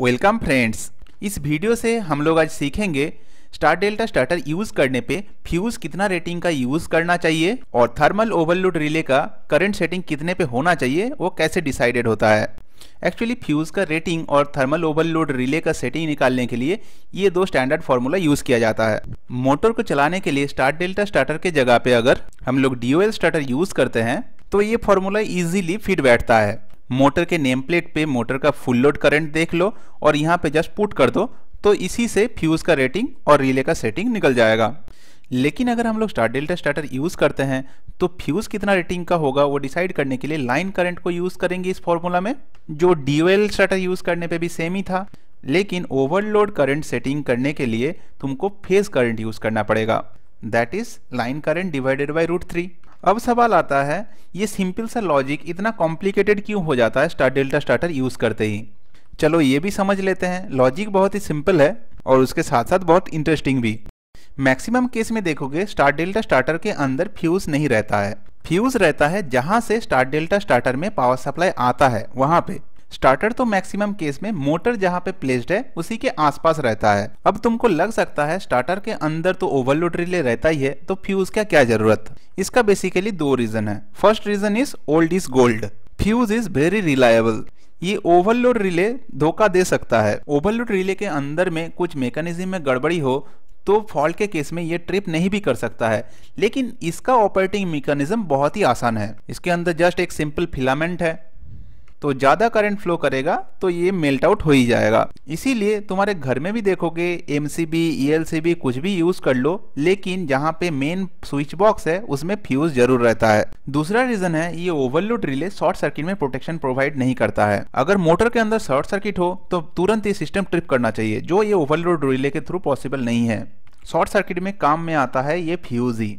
welcome friends इस video से हम लोग आज सीखेंगे स्टार डेल्टा स्टार्टर यूज करने पे फ्यूज कितना रेटिंग का यूज करना चाहिए और थर्मल ओवरलोड रिले का करंट सेटिंग कितने पे होना चाहिए वो कैसे डिसाइडेड होता है एक्चुअली फ्यूज का रेटिंग और थर्मल ओवरलोड रिले का सेटिंग निकालने के लिए ये दो स्टैंडर्ड फार्मूला यूज किया जाता है मोटर को चलाने के लिए स्टार डेल्टा स्टार्टर के जगह पे अगर हम लोग डी स्टार्टर यूज करते हैं तो ये फार्मूला इजीली फिट बैठता है मोटर के नेम प्लेट पे मोटर का फुल लोड करंट देख लो और यहाँ पे जस्ट पुट कर दो तो इसी से फ्यूज़ का रेटिंग और रिले का सेटिंग निकल जाएगा लेकिन अगर हम लोग स्टार डेल्टा स्टार्टर यूज़ करते हैं तो फ्यूज़ कितना रेटिंग का होगा वो डिसाइड करने के लिए लाइन करंट को यूज़ करेंगे इस फॉर्मूला में जो डीओएल स्टार्टर यूज़ करने पे भी सेम ही था लेकिन ओवरलोड करंट सेटिंग करने के लिए तुमको फेज करंट यूज़ करना पड़ेगा that is line current divided by root three अब सवाल आता है ये सिंपल सा लॉजिक इतना कॉम्प्लिकेटेड क्यों हो जाता है स्टार डेल्टा स्टार्टर यूज करते ही चलो ये भी समझ लेते हैं लॉजिक बहुत ही सिंपल है और उसके साथ साथ बहुत इंटरेस्टिंग भी मैक्सिमम केस में देखोगे स्टार डेल्टा स्टार्टर के अंदर फ्यूज नहीं रहता है फ्यूज रहता है जहां से स्टार डेल्टा स्टार्टर में पावर सप्लाई आता है वहां पे स्टार्टर तो मैक्सिमम केस में मोटर जहाँ पे प्लेस्ड है उसी के आसपास रहता है अब तुमको लग सकता है स्टार्टर के अंदर तो ओवरलोड रिले रहता ही है तो फ्यूज का क्या जरूरत इसका बेसिकली दो रीजन है first reason is old is gold fuse is very reliable ये ओवरलोड रिले धोखा दे सकता है ओवरलोड रिले के अंदर में कुछ मेकानिज्म में गड़बड़ी हो तो फॉल्ट के केस में ये ट्रिप नहीं भी कर सकता है लेकिन इसका ऑपरेटिंग मेकानिज्म बहुत ही आसान है इसके अंदर जस्ट एक सिंपल फिलामेंट है तो ज़्यादा करंट फ्लो करेगा तो ये मेल्ट आउट हो ही जाएगा इसीलिए तुम्हारे घर में भी देखोगे एम सी बी कुछ भी यूज़ कर लो लेकिन जहाँ पे मेन स्विच बॉक्स है उसमें फ्यूज जरूर रहता है दूसरा रीज़न है ये ओवरलोड रिले शॉर्ट सर्किट में प्रोटेक्शन प्रोवाइड नहीं करता है अगर मोटर के अंदर शॉर्ट सर्किट हो तो तुरंत ये सिस्टम ट्रिप करना चाहिए जो ये ओवरलोड रिले के थ्रू पॉसिबल नहीं है शॉर्ट सर्किट में काम में आता है ये फ्यूज ही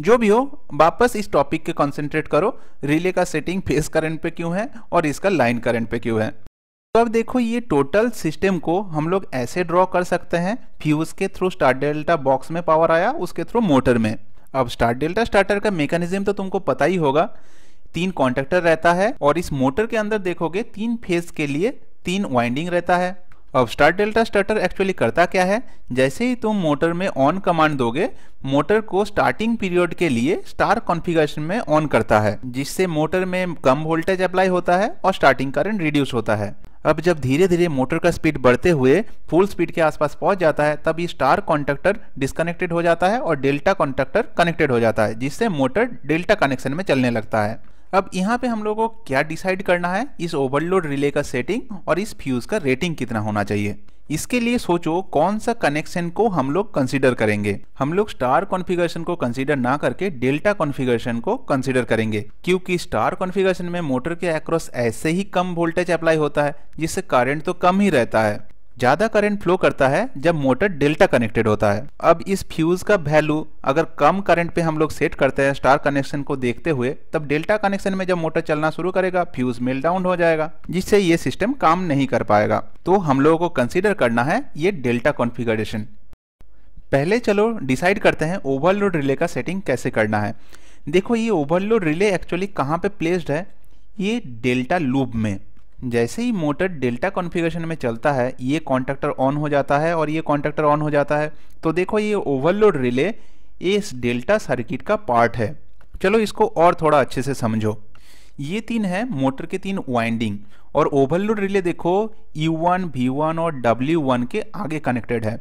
जो भी हो वापस इस टॉपिक के कंसंट्रेट करो रिले का सेटिंग फेस करंट पे क्यों है और इसका लाइन करंट पे क्यों है तो अब देखो ये टोटल सिस्टम को हम लोग ऐसे ड्रॉ कर सकते हैं फ्यूज के थ्रू स्टार डेल्टा बॉक्स में पावर आया उसके थ्रू मोटर में अब स्टार डेल्टा स्टार्टर का मेकानिज्म तो तुमको पता ही होगा तीन कॉन्टेक्टर रहता है और इस मोटर के अंदर देखोगे तीन फेज के लिए तीन वाइंडिंग रहता है अब स्टार्ट डेल्टा स्टार्टर एक्चुअली करता क्या है जैसे ही तुम मोटर में ऑन कमांड दोगे मोटर को स्टार्टिंग पीरियड के लिए स्टार कॉन्फ़िगरेशन में ऑन करता है जिससे मोटर में कम वोल्टेज अप्लाई होता है और स्टार्टिंग करंट रिड्यूस होता है अब जब धीरे धीरे मोटर का स्पीड बढ़ते हुए फुल स्पीड के आसपास पहुंच जाता है तब ये स्टार कॉन्टेक्टर डिस्कनेक्टेड हो जाता है और डेल्टा कॉन्टेक्टर कनेक्टेड हो जाता है जिससे मोटर डेल्टा कनेक्शन में चलने लगता है अब यहाँ पे हम लोगों को क्या डिसाइड करना है इस ओवरलोड रिले का सेटिंग और इस फ्यूज़ का रेटिंग कितना होना चाहिए इसके लिए सोचो कौन सा कनेक्शन को हम लोग कंसिडर करेंगे हम लोग स्टार कॉन्फ़िगरेशन को कंसिडर ना करके डेल्टा कॉन्फ़िगरेशन को कंसिडर करेंगे क्योंकि स्टार कॉन्फ़िगरेशन में मोटर के एक्रॉस ऐसे ही कम वोल्टेज अप्लाई होता है जिससे करंट तो कम ही रहता है ज़्यादा करंट फ्लो करता है जब मोटर डेल्टा कनेक्टेड होता है अब इस फ्यूज का वैल्यू अगर कम करंट पे हम लोग सेट करते हैं स्टार कनेक्शन को देखते हुए तब डेल्टा कनेक्शन में जब मोटर चलना शुरू करेगा फ्यूज मेल डाउन हो जाएगा जिससे ये सिस्टम काम नहीं कर पाएगा तो हम लोगों को कंसिडर करना है ये डेल्टा कॉन्फिगरेशन पहले चलो डिसाइड करते हैं ओवरलोड रिले का सेटिंग कैसे करना है देखो ये ओवरलोड रिले एक्चुअली कहाँ पे प्लेस्ड है ये डेल्टा लूप में जैसे ही मोटर डेल्टा कॉन्फ़िगरेशन में चलता है ये कॉन्टैक्टर ऑन हो जाता है और ये कॉन्टैक्टर ऑन हो जाता है तो देखो ये ओवरलोड रिले इस डेल्टा सर्किट का पार्ट है चलो इसको और थोड़ा अच्छे से समझो ये तीन है मोटर के तीन वाइंडिंग और ओवरलोड रिले देखो वी वन और वन के आगे कनेक्टेड है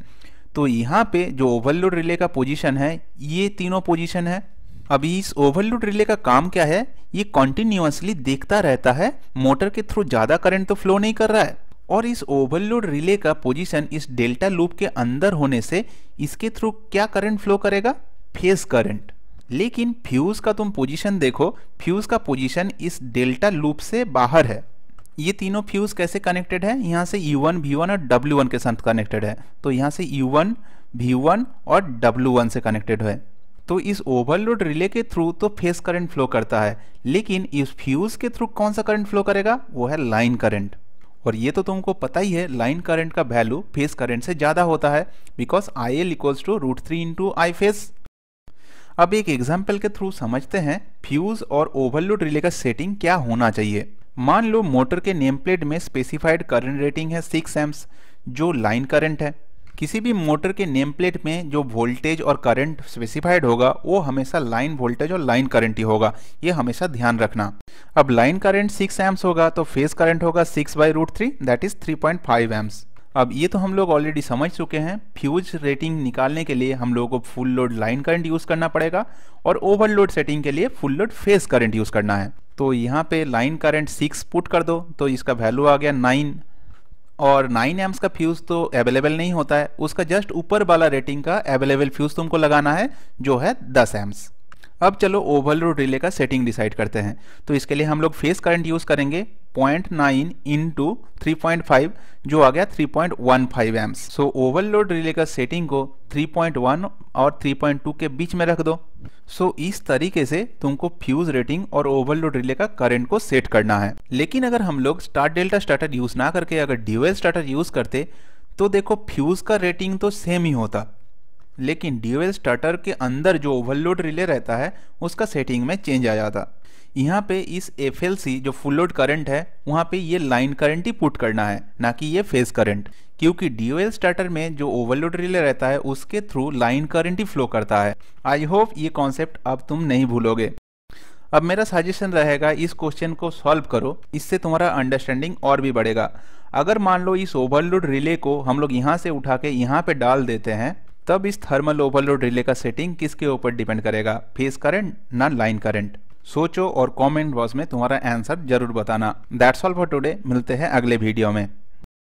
तो यहाँ पे जो ओवरलोड रिले का पोजीशन है ये तीनों पोजीशन है अभी इस ओवरलोड रिले का काम क्या है ये कॉन्टिन्यूसली देखता रहता है मोटर के थ्रू ज़्यादा करंट तो फ्लो नहीं कर रहा है और इस ओवरलोड रिले का पोजीशन इस डेल्टा लूप के अंदर होने से इसके थ्रू क्या करंट फ्लो करेगा फेस करंट लेकिन फ्यूज़ का तुम पोजीशन देखो फ्यूज़ का पोजीशन इस डेल्टा लूप से बाहर है ये तीनों फ्यूज़ कैसे कनेक्टेड है यहाँ से U1, e वन और डब्ल्यू के साथ कनेक्टेड है तो यहाँ से यू e वन और डब्ल्यू से कनेक्टेड है तो इस ओवरलोड रिले के थ्रू तो फेस करंट फ्लो करता है लेकिन इस फ्यूज़ के थ्रू कौन सा करंट फ्लो करेगा वो है लाइन करंट और ये तो तुमको पता ही है लाइन करंट का वैल्यू फेस करंट से ज़्यादा होता है because I L equals to root three into I phase अब एक एग्जाम्पल के थ्रू समझते हैं फ्यूज़ और ओवरलोड रिले का सेटिंग क्या होना चाहिए मान लो मोटर के नेम प्लेट में स्पेसिफाइड करंट रेटिंग है सिक्स एम्स जो लाइन करंट है किसी भी मोटर के नेम प्लेट में जो वोल्टेज और करंट स्पेसिफाइड होगा वो हमेशा लाइन वोल्टेज और लाइन करंट ही होगा ये हमेशा ध्यान रखना अब लाइन करंट 6 एम्स होगा तो फेज करंट होगा 6 by root three that is 3.5 point amps अब ये तो हम लोग ऑलरेडी समझ चुके हैं फ्यूज रेटिंग निकालने के लिए हम लोगों को full load line current use करना पड़ेगा और ओवरलोड सेटिंग के लिए full load phase current use करना है तो यहाँ पे लाइन करंट 6 पुट कर दो तो इसका वैल्यू आ गया 9 और 9 एम्स का फ्यूज़ तो अवेलेबल नहीं होता है उसका जस्ट ऊपर वाला रेटिंग का अवेलेबल फ्यूज़ तुमको लगाना है जो है 10 एम्स अब चलो ओवरलोड रोड रिले का सेटिंग डिसाइड करते हैं तो इसके लिए हम लोग फेस करंट यूज़ करेंगे point nine into three point five जो आ गया three point one five amps so overload relay का सेटिंग को थ्री पॉइंट वन और थ्री पॉइंट टू के बीच में रख दो सो so, इस तरीके से तुमको फ्यूज रेटिंग और ओवरलोड रिले का करंट को सेट करना है लेकिन अगर हम लोग स्टार डेल्टा स्टार्टर यूज ना करके अगर ड्यूएल स्टार्टर यूज करते तो देखो फ्यूज का रेटिंग तो सेम ही होता लेकिन ड्यूएल स्टार्टर के अंदर जो ओवरलोड रिले रहता है उसका सेटिंग में चेंज आ जाता यहाँ पे इस एफ जो फुल लोड करंट है वहाँ पे ये लाइन करंट ही पुट करना है ना कि ये फेज करंट क्योंकि डी स्टार्टर में जो ओवरलोड रिले रहता है उसके थ्रू लाइन करंट ही फ्लो करता है आई होप ये कॉन्सेप्ट अब तुम नहीं भूलोगे अब मेरा सजेशन रहेगा इस क्वेश्चन को सॉल्व करो इससे तुम्हारा अंडरस्टैंडिंग और भी बढ़ेगा अगर मान लो इस ओवरलोड रिले को हम लोग यहाँ से उठा के यहाँ पे डाल देते हैं तब इस थर्मल ओवरलोड रिले का सेटिंग किसके ऊपर डिपेंड करेगा फेस करंट ना लाइन करंट सोचो और कमेंट बॉक्स में तुम्हारा आंसर जरूर बताना दैट्स ऑल फॉर टुडे मिलते हैं अगले वीडियो में